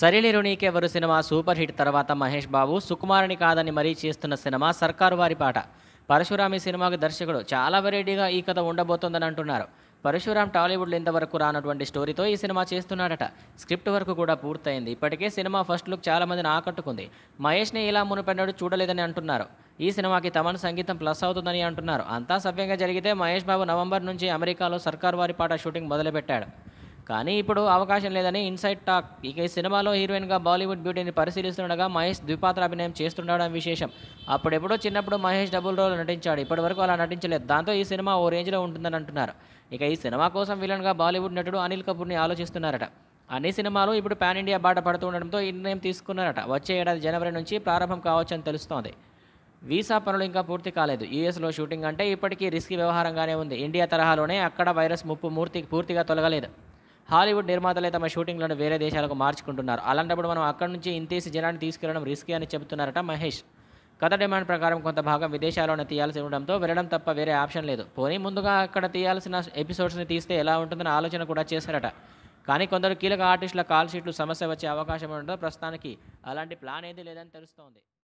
సరిలేరు నీకెవరు cinema super hit తర్వాత మహేష్ బాబు సుకుమారుని కాదని మరీ చేస్తున్న సినిమా సర్కారు వారి పాట పరశురామి సినిమాకి దర్శకుడు చాలా వెరైటీగా ఈ కథ ఉండబోతోందని అంటున్నారు పరశురామ్ టాలీవుడ్లో ఇంతవరకు రానటువంటి స్టోరీతో ఈ సినిమా చేస్తున్నాడట స్క్రిప్ట్ వర్క్ కూడా పూర్తయింది ఇప్పటికే సినిమా ఫస్ట్ లుక్ చాలామందిని ఆకట్టుకుంది మహేష్ని ఇలా మునుపెన్నడు చూడలేదని అంటున్నారు ఈ సినిమాకి తమన్ సంగీతం ప్లస్ అవుతుందని అంటున్నారు అంతా సవ్యంగా జరిగితే మహేష్ బాబు నవంబర్ నుంచి అమెరికాలో సర్కార్ వారి పాట షూటింగ్ మొదలుపెట్టాడు కానీ ఇప్పుడు అవకాశం లేదని ఇన్సైడ్ టాక్ ఇక ఈ సినిమాలో హీరోయిన్గా బాలీవుడ్ బ్యూటీని పరిశీలిస్తుండగా మహేష్ ద్విపాత్ర అభినయం చేస్తుండడం విశేషం అప్పుడెప్పుడో చిన్నప్పుడు మహేష్ డబుల్ రోల్ నటించాడు ఇప్పటివరకు అలా నటించలేదు దాంతో ఈ సినిమా ఓ రేంజ్లో ఉంటుందని అంటున్నారు ఇక ఈ సినిమా కోసం విలన్గా బాలీవుడ్ నటుడు అనిల్ కపూర్ని ఆలోచిస్తున్నారట అన్ని సినిమాలు ఇప్పుడు పాన్ ఇండియా బాట పడుతుండడంతో ఈ నిర్ణయం తీసుకున్నారట వచ్చే ఏడాది జనవరి నుంచి ప్రారంభం కావచ్చని తెలుస్తోంది వీసా పనులు ఇంకా పూర్తి కాలేదు యూఎస్లో షూటింగ్ అంటే ఇప్పటికీ రిస్క్ వ్యవహారంగానే ఉంది ఇండియా తరహాలోనే అక్కడ వైరస్ ముప్పు మూర్తి పూర్తిగా తొలగలేదు హాలీవుడ్ నిర్మాతలే తమ షూటింగ్లను వేరే దేశాలకు మార్చుకుంటున్నారు అలాంటప్పుడు మనం అక్కడి నుంచి ఇంతేసి జనాన్ని తీసుకెళ్లడం రిస్కీ అని చెబుతున్నారట మహేష్ కథ డిమాండ్ ప్రకారం కొంత భాగం విదేశాల్లోనే తీయాల్సి ఉండడంతో వెళ్ళడం తప్ప వేరే ఆప్షన్ లేదు పోనీ ముందుగా అక్కడ తీయాల్సిన ఎపిసోడ్స్ని తీస్తే ఎలా ఉంటుందని ఆలోచన కూడా చేశారట కానీ కొందరు కీలక ఆర్టిస్టుల కాల్ షీట్లు సమస్య వచ్చే అవకాశం ఉండడంతో ప్రస్తుతానికి అలాంటి ప్లాన్ ఏది లేదని తెలుస్తోంది